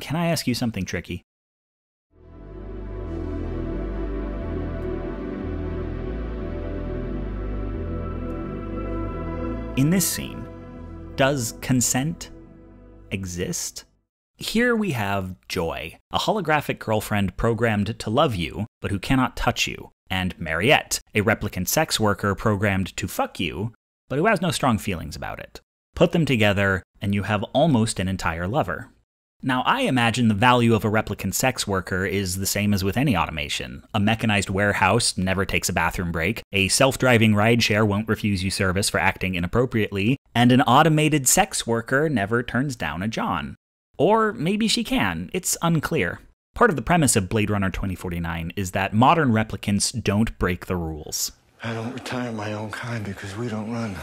Can I ask you something tricky? In this scene, does consent exist? Here we have Joy, a holographic girlfriend programmed to love you, but who cannot touch you, and Mariette, a replicant sex worker programmed to fuck you, but who has no strong feelings about it. Put them together, and you have almost an entire lover. Now, I imagine the value of a replicant sex worker is the same as with any automation. A mechanized warehouse never takes a bathroom break, a self driving rideshare won't refuse you service for acting inappropriately, and an automated sex worker never turns down a John. Or maybe she can, it's unclear. Part of the premise of Blade Runner 2049 is that modern replicants don't break the rules. I don't retire my own kind because we don't run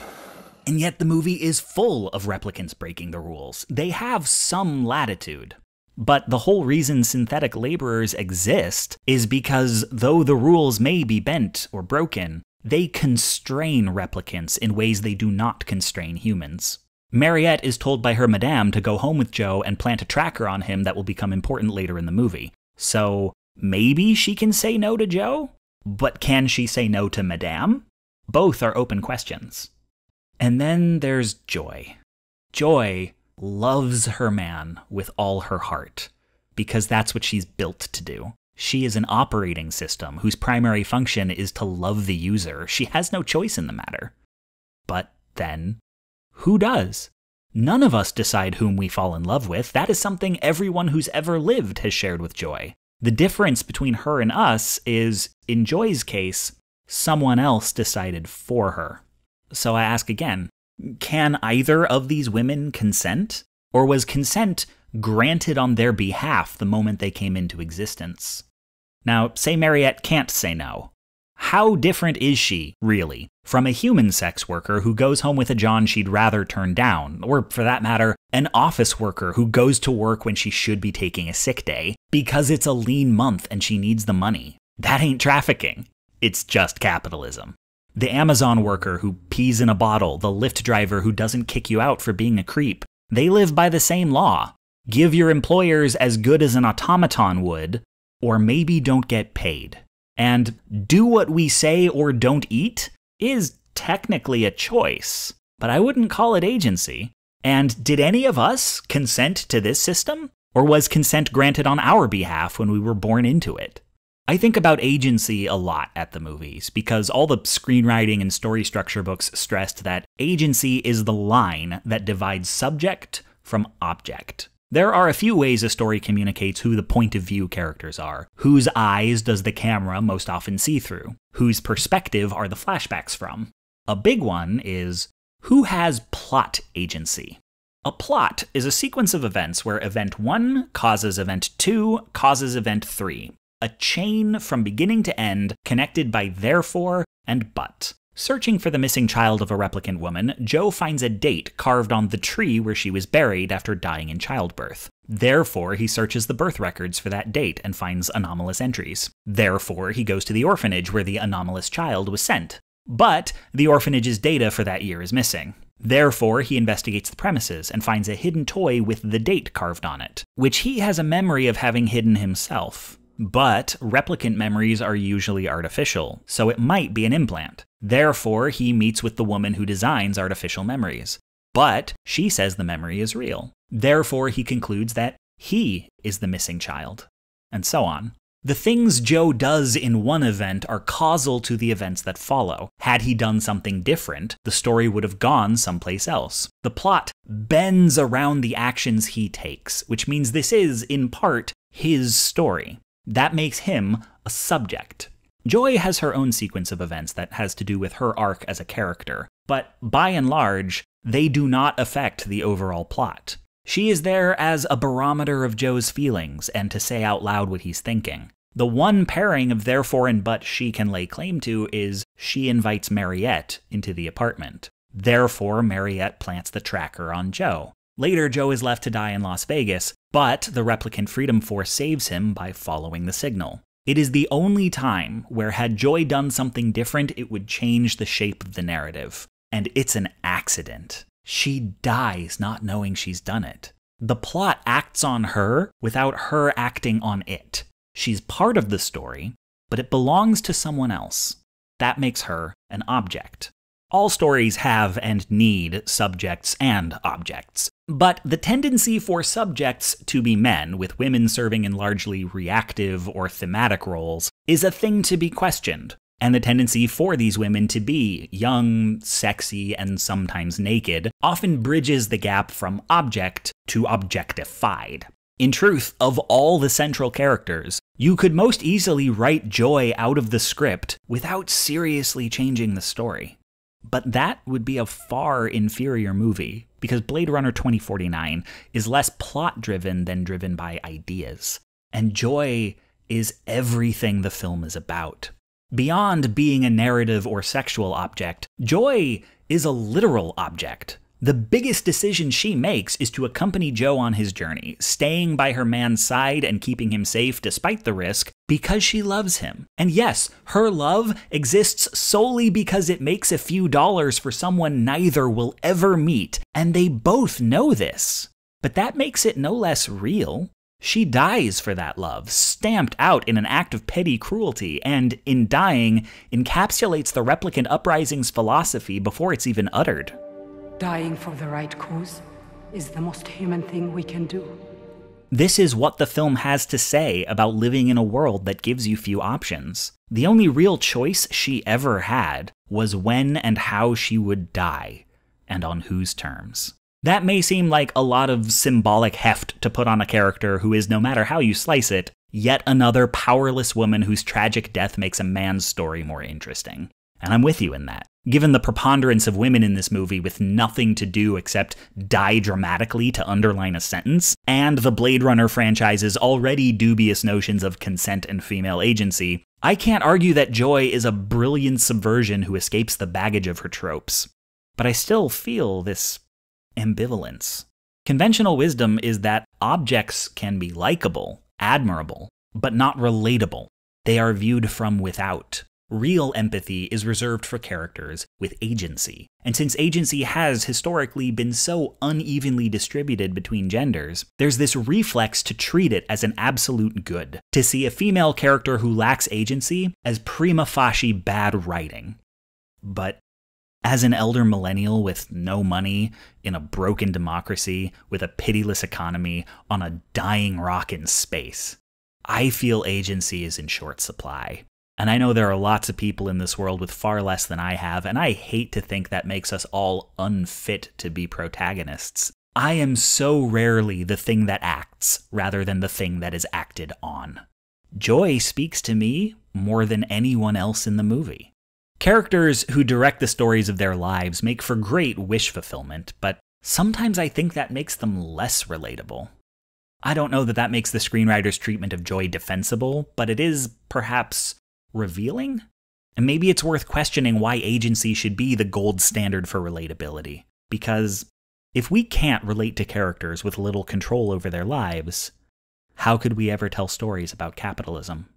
and yet the movie is full of replicants breaking the rules. They have some latitude. But the whole reason synthetic laborers exist is because though the rules may be bent or broken, they constrain replicants in ways they do not constrain humans. Mariette is told by her madame to go home with Joe and plant a tracker on him that will become important later in the movie. So maybe she can say no to Joe? But can she say no to madame? Both are open questions. And then there's Joy. Joy loves her man with all her heart because that's what she's built to do. She is an operating system whose primary function is to love the user. She has no choice in the matter. But then, who does? None of us decide whom we fall in love with. That is something everyone who's ever lived has shared with Joy. The difference between her and us is, in Joy's case, someone else decided for her. So I ask again can either of these women consent? Or was consent granted on their behalf the moment they came into existence? Now, say Mariette can't say no. How different is she, really, from a human sex worker who goes home with a John she'd rather turn down, or for that matter, an office worker who goes to work when she should be taking a sick day because it's a lean month and she needs the money? That ain't trafficking. It's just capitalism. The Amazon worker who pees in a bottle, the Lyft driver who doesn't kick you out for being a creep, they live by the same law. Give your employers as good as an automaton would, or maybe don't get paid. And do what we say or don't eat is technically a choice, but I wouldn't call it agency. And did any of us consent to this system? Or was consent granted on our behalf when we were born into it? I think about agency a lot at the movies because all the screenwriting and story structure books stressed that agency is the line that divides subject from object. There are a few ways a story communicates who the point of view characters are. Whose eyes does the camera most often see through? Whose perspective are the flashbacks from? A big one is who has plot agency? A plot is a sequence of events where event 1 causes event 2 causes event 3, a chain from beginning to end connected by therefore and but. Searching for the missing child of a replicant woman, Joe finds a date carved on the tree where she was buried after dying in childbirth. Therefore, he searches the birth records for that date and finds anomalous entries. Therefore, he goes to the orphanage where the anomalous child was sent. But the orphanage's data for that year is missing. Therefore, he investigates the premises and finds a hidden toy with the date carved on it, which he has a memory of having hidden himself. But replicant memories are usually artificial, so it might be an implant. Therefore, he meets with the woman who designs artificial memories. But she says the memory is real. Therefore, he concludes that he is the missing child, and so on. The things Joe does in one event are causal to the events that follow. Had he done something different, the story would have gone someplace else. The plot bends around the actions he takes, which means this is, in part, his story. That makes him a subject. Joy has her own sequence of events that has to do with her arc as a character, but by and large, they do not affect the overall plot. She is there as a barometer of Joe's feelings and to say out loud what he's thinking. The one pairing of therefore and but she can lay claim to is she invites Mariette into the apartment. Therefore, Mariette plants the tracker on Joe. Later, Joe is left to die in Las Vegas, but the replicant Freedom Force saves him by following the signal. It is the only time where, had Joy done something different, it would change the shape of the narrative. And it's an accident. She dies not knowing she's done it. The plot acts on her without her acting on it. She's part of the story, but it belongs to someone else. That makes her an object. All stories have and need subjects and objects. But the tendency for subjects to be men, with women serving in largely reactive or thematic roles, is a thing to be questioned. And the tendency for these women to be young, sexy, and sometimes naked often bridges the gap from object to objectified. In truth, of all the central characters, you could most easily write Joy out of the script without seriously changing the story. But that would be a far inferior movie because Blade Runner 2049 is less plot driven than driven by ideas. And joy is everything the film is about. Beyond being a narrative or sexual object, joy is a literal object. The biggest decision she makes is to accompany Joe on his journey, staying by her man's side and keeping him safe despite the risk because she loves him. And yes, her love exists solely because it makes a few dollars for someone neither will ever meet, and they both know this. But that makes it no less real. She dies for that love, stamped out in an act of petty cruelty, and, in dying, encapsulates the replicant uprising's philosophy before it's even uttered. Dying for the right cause is the most human thing we can do. This is what the film has to say about living in a world that gives you few options. The only real choice she ever had was when and how she would die, and on whose terms. That may seem like a lot of symbolic heft to put on a character who is, no matter how you slice it, yet another powerless woman whose tragic death makes a man's story more interesting. And I'm with you in that. Given the preponderance of women in this movie with nothing to do except die dramatically to underline a sentence, and the Blade Runner franchise's already dubious notions of consent and female agency, I can't argue that Joy is a brilliant subversion who escapes the baggage of her tropes. But I still feel this ambivalence. Conventional wisdom is that objects can be likable, admirable, but not relatable. They are viewed from without. Real empathy is reserved for characters with agency. And since agency has historically been so unevenly distributed between genders, there's this reflex to treat it as an absolute good, to see a female character who lacks agency as prima facie bad writing. But as an elder millennial with no money, in a broken democracy, with a pitiless economy, on a dying rock in space, I feel agency is in short supply. And I know there are lots of people in this world with far less than I have, and I hate to think that makes us all unfit to be protagonists. I am so rarely the thing that acts rather than the thing that is acted on. Joy speaks to me more than anyone else in the movie. Characters who direct the stories of their lives make for great wish fulfillment, but sometimes I think that makes them less relatable. I don't know that that makes the screenwriter's treatment of joy defensible, but it is perhaps revealing? And maybe it's worth questioning why agency should be the gold standard for relatability. Because if we can't relate to characters with little control over their lives, how could we ever tell stories about capitalism?